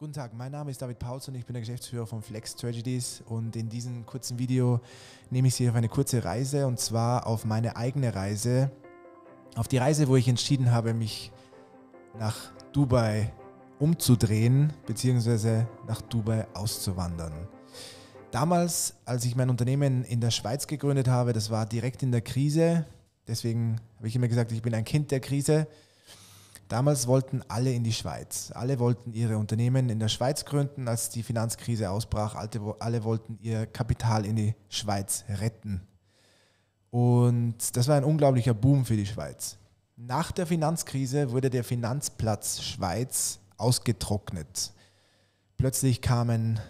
Guten Tag, mein Name ist David Pauls und ich bin der Geschäftsführer von Flex Tragedies und in diesem kurzen Video nehme ich Sie auf eine kurze Reise und zwar auf meine eigene Reise, auf die Reise, wo ich entschieden habe, mich nach Dubai umzudrehen bzw. nach Dubai auszuwandern. Damals, als ich mein Unternehmen in der Schweiz gegründet habe, das war direkt in der Krise, deswegen habe ich immer gesagt, ich bin ein Kind der Krise Damals wollten alle in die Schweiz. Alle wollten ihre Unternehmen in der Schweiz gründen, als die Finanzkrise ausbrach. Alle wollten ihr Kapital in die Schweiz retten. Und das war ein unglaublicher Boom für die Schweiz. Nach der Finanzkrise wurde der Finanzplatz Schweiz ausgetrocknet. Plötzlich kamen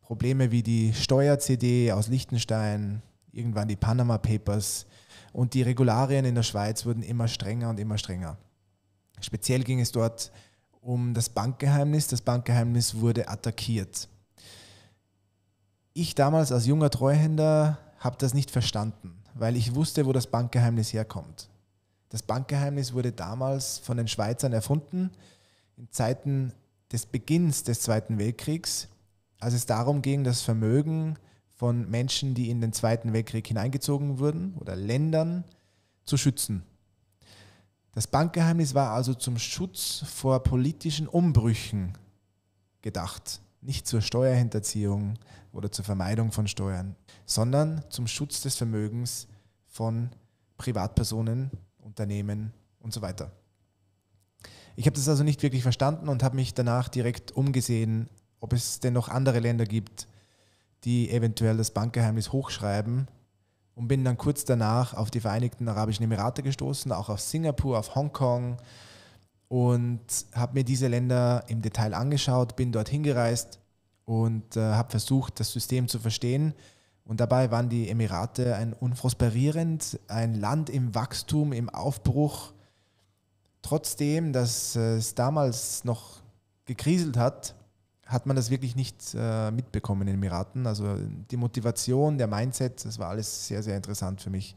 Probleme wie die Steuer-CD aus Liechtenstein, irgendwann die Panama Papers und die Regularien in der Schweiz wurden immer strenger und immer strenger. Speziell ging es dort um das Bankgeheimnis. Das Bankgeheimnis wurde attackiert. Ich damals als junger Treuhänder habe das nicht verstanden, weil ich wusste, wo das Bankgeheimnis herkommt. Das Bankgeheimnis wurde damals von den Schweizern erfunden, in Zeiten des Beginns des Zweiten Weltkriegs, als es darum ging, das Vermögen von Menschen, die in den Zweiten Weltkrieg hineingezogen wurden, oder Ländern zu schützen. Das Bankgeheimnis war also zum Schutz vor politischen Umbrüchen gedacht, nicht zur Steuerhinterziehung oder zur Vermeidung von Steuern, sondern zum Schutz des Vermögens von Privatpersonen, Unternehmen und so weiter. Ich habe das also nicht wirklich verstanden und habe mich danach direkt umgesehen, ob es denn noch andere Länder gibt, die eventuell das Bankgeheimnis hochschreiben und bin dann kurz danach auf die Vereinigten Arabischen Emirate gestoßen, auch auf Singapur, auf Hongkong und habe mir diese Länder im Detail angeschaut, bin dorthin gereist und äh, habe versucht, das System zu verstehen. Und dabei waren die Emirate ein unprosperierend, ein Land im Wachstum, im Aufbruch. Trotzdem, dass es damals noch gekriselt hat, hat man das wirklich nicht äh, mitbekommen in den Emiraten. Also die Motivation, der Mindset, das war alles sehr, sehr interessant für mich.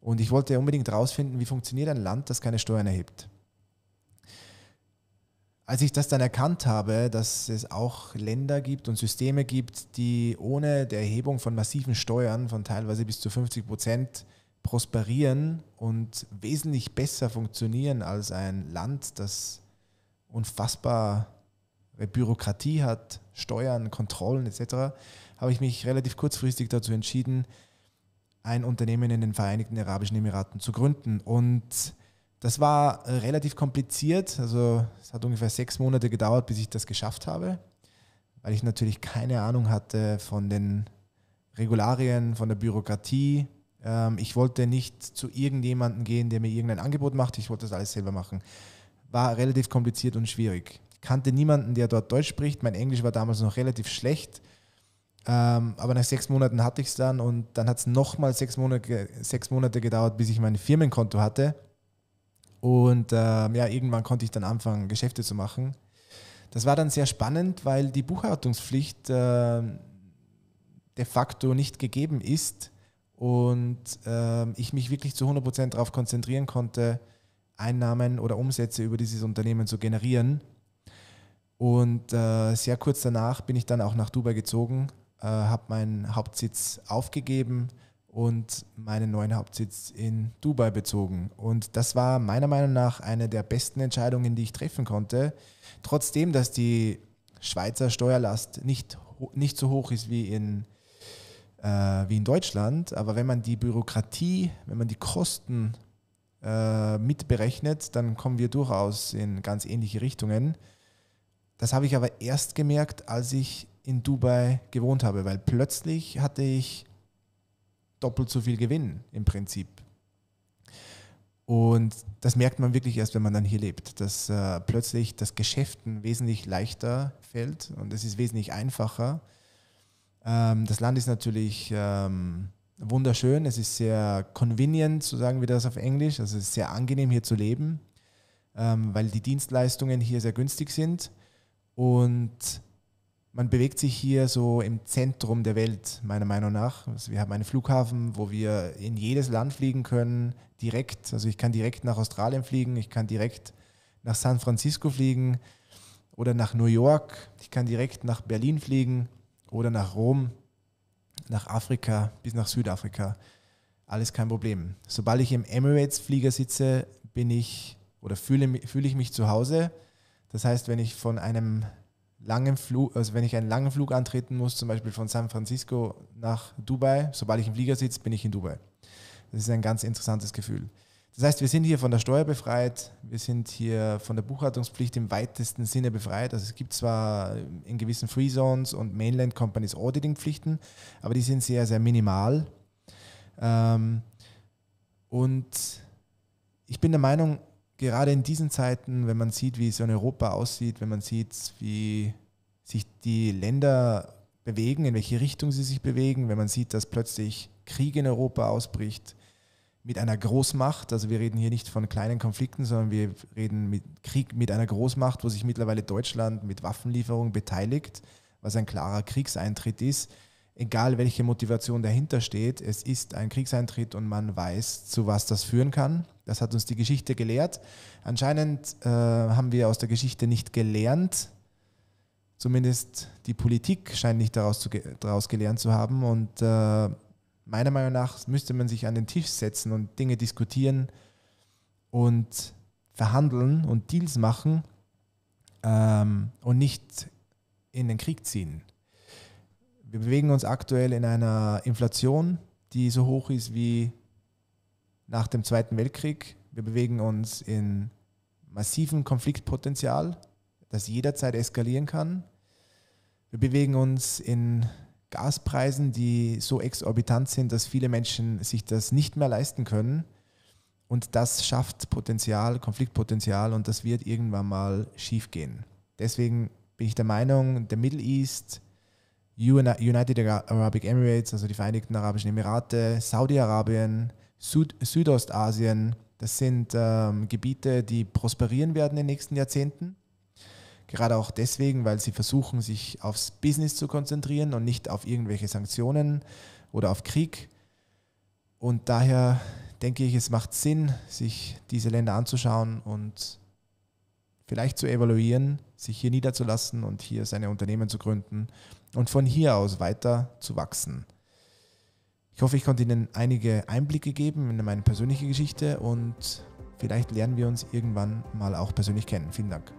Und ich wollte unbedingt herausfinden, wie funktioniert ein Land, das keine Steuern erhebt. Als ich das dann erkannt habe, dass es auch Länder gibt und Systeme gibt, die ohne der Erhebung von massiven Steuern von teilweise bis zu 50 Prozent prosperieren und wesentlich besser funktionieren als ein Land, das unfassbar weil Bürokratie hat, Steuern, Kontrollen etc., habe ich mich relativ kurzfristig dazu entschieden, ein Unternehmen in den Vereinigten Arabischen Emiraten zu gründen. Und das war äh, relativ kompliziert. Also es hat ungefähr sechs Monate gedauert, bis ich das geschafft habe, weil ich natürlich keine Ahnung hatte von den Regularien, von der Bürokratie. Ähm, ich wollte nicht zu irgendjemandem gehen, der mir irgendein Angebot macht. Ich wollte das alles selber machen. War relativ kompliziert und schwierig kannte niemanden, der dort Deutsch spricht. Mein Englisch war damals noch relativ schlecht. Ähm, aber nach sechs Monaten hatte ich es dann und dann hat es nochmal sechs Monate, sechs Monate gedauert, bis ich mein Firmenkonto hatte. Und ähm, ja, irgendwann konnte ich dann anfangen, Geschäfte zu machen. Das war dann sehr spannend, weil die Buchhaltungspflicht äh, de facto nicht gegeben ist und äh, ich mich wirklich zu 100% darauf konzentrieren konnte, Einnahmen oder Umsätze über dieses Unternehmen zu generieren. Und äh, sehr kurz danach bin ich dann auch nach Dubai gezogen, äh, habe meinen Hauptsitz aufgegeben und meinen neuen Hauptsitz in Dubai bezogen. Und das war meiner Meinung nach eine der besten Entscheidungen, die ich treffen konnte. Trotzdem, dass die Schweizer Steuerlast nicht, nicht so hoch ist wie in, äh, wie in Deutschland. Aber wenn man die Bürokratie, wenn man die Kosten äh, mitberechnet, dann kommen wir durchaus in ganz ähnliche Richtungen. Das habe ich aber erst gemerkt, als ich in Dubai gewohnt habe, weil plötzlich hatte ich doppelt so viel Gewinn im Prinzip. Und das merkt man wirklich erst, wenn man dann hier lebt, dass äh, plötzlich das Geschäften wesentlich leichter fällt und es ist wesentlich einfacher. Ähm, das Land ist natürlich ähm, wunderschön, es ist sehr convenient, so sagen wir das auf Englisch, also es ist sehr angenehm hier zu leben, ähm, weil die Dienstleistungen hier sehr günstig sind. Und man bewegt sich hier so im Zentrum der Welt, meiner Meinung nach. Also wir haben einen Flughafen, wo wir in jedes Land fliegen können, direkt. Also ich kann direkt nach Australien fliegen, ich kann direkt nach San Francisco fliegen oder nach New York. Ich kann direkt nach Berlin fliegen oder nach Rom, nach Afrika bis nach Südafrika. Alles kein Problem. Sobald ich im Emirates-Flieger sitze, bin ich oder fühle, fühle ich mich zu Hause. Das heißt, wenn ich von einem langen Flug, also wenn ich einen langen Flug antreten muss, zum Beispiel von San Francisco nach Dubai, sobald ich im Flieger sitze, bin ich in Dubai. Das ist ein ganz interessantes Gefühl. Das heißt, wir sind hier von der Steuer befreit, wir sind hier von der Buchhaltungspflicht im weitesten Sinne befreit. Also es gibt zwar in gewissen Free Zones und Mainland Companies Auditing-Pflichten, aber die sind sehr, sehr minimal. Ähm, und ich bin der Meinung, gerade in diesen Zeiten, wenn man sieht, wie es in Europa aussieht, wenn man sieht, wie sich die Länder bewegen, in welche Richtung sie sich bewegen, wenn man sieht, dass plötzlich Krieg in Europa ausbricht mit einer Großmacht, also wir reden hier nicht von kleinen Konflikten, sondern wir reden mit Krieg mit einer Großmacht, wo sich mittlerweile Deutschland mit Waffenlieferungen beteiligt, was ein klarer Kriegseintritt ist. Egal welche Motivation dahinter steht, es ist ein Kriegseintritt und man weiß, zu was das führen kann. Das hat uns die Geschichte gelehrt. Anscheinend äh, haben wir aus der Geschichte nicht gelernt. Zumindest die Politik scheint nicht daraus, zu, daraus gelernt zu haben. Und äh, meiner Meinung nach müsste man sich an den Tisch setzen und Dinge diskutieren und verhandeln und Deals machen ähm, und nicht in den Krieg ziehen. Wir bewegen uns aktuell in einer Inflation, die so hoch ist wie nach dem Zweiten Weltkrieg. Wir bewegen uns in massivem Konfliktpotenzial, das jederzeit eskalieren kann. Wir bewegen uns in Gaspreisen, die so exorbitant sind, dass viele Menschen sich das nicht mehr leisten können. Und das schafft Potenzial, Konfliktpotenzial und das wird irgendwann mal schiefgehen. Deswegen bin ich der Meinung, der Middle East, United Arabic Emirates, also die Vereinigten Arabischen Emirate, Saudi-Arabien, Süd Südostasien, das sind ähm, Gebiete, die prosperieren werden in den nächsten Jahrzehnten. Gerade auch deswegen, weil sie versuchen, sich aufs Business zu konzentrieren und nicht auf irgendwelche Sanktionen oder auf Krieg. Und daher denke ich, es macht Sinn, sich diese Länder anzuschauen und vielleicht zu evaluieren, sich hier niederzulassen und hier seine Unternehmen zu gründen und von hier aus weiter zu wachsen. Ich hoffe, ich konnte Ihnen einige Einblicke geben in meine persönliche Geschichte und vielleicht lernen wir uns irgendwann mal auch persönlich kennen. Vielen Dank.